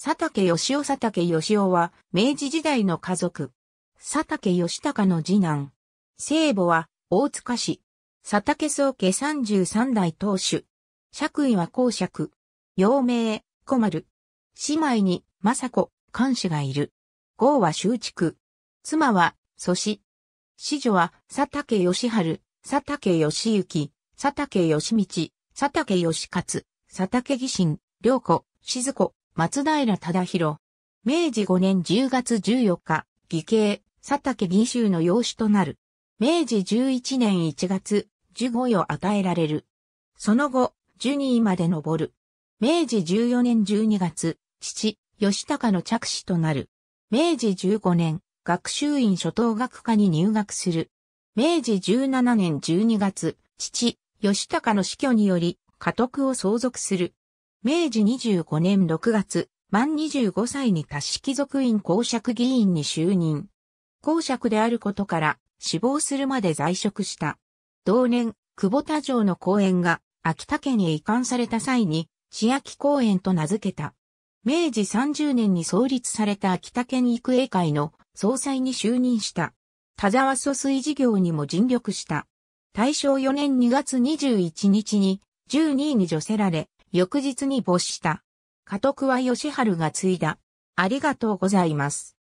佐竹義雄佐竹義雄は、明治時代の家族。佐竹義隆の次男。聖母は、大塚氏。佐竹宗家33代当主。爵位は公爵。幼名、小丸。姉妹に、政子、監視がいる。号は周畜。妻は、祖師。子女は、佐竹義春、佐竹義行、佐竹義道、佐竹義勝、佐竹義信、良子、静子、松平忠弘。明治5年10月14日、義兄、佐竹義州の養子となる。明治11年1月、十五与与えられる。その後、ジュニーまで登る。明治14年12月、父、吉高の着手となる。明治15年、学習院初等学科に入学する。明治17年12月、父、吉高の死去により、家督を相続する。明治25年6月、満25歳に達式族院公爵議員に就任。公爵であることから死亡するまで在職した。同年、久保田城の公園が秋田県へ移管された際に、千秋公園と名付けた。明治30年に創立された秋田県育英会の総裁に就任した。田沢疎水事業にも尽力した。大正4年2月21日に12位に除せられ、翌日に没した。家督は義春が継いだ。ありがとうございます。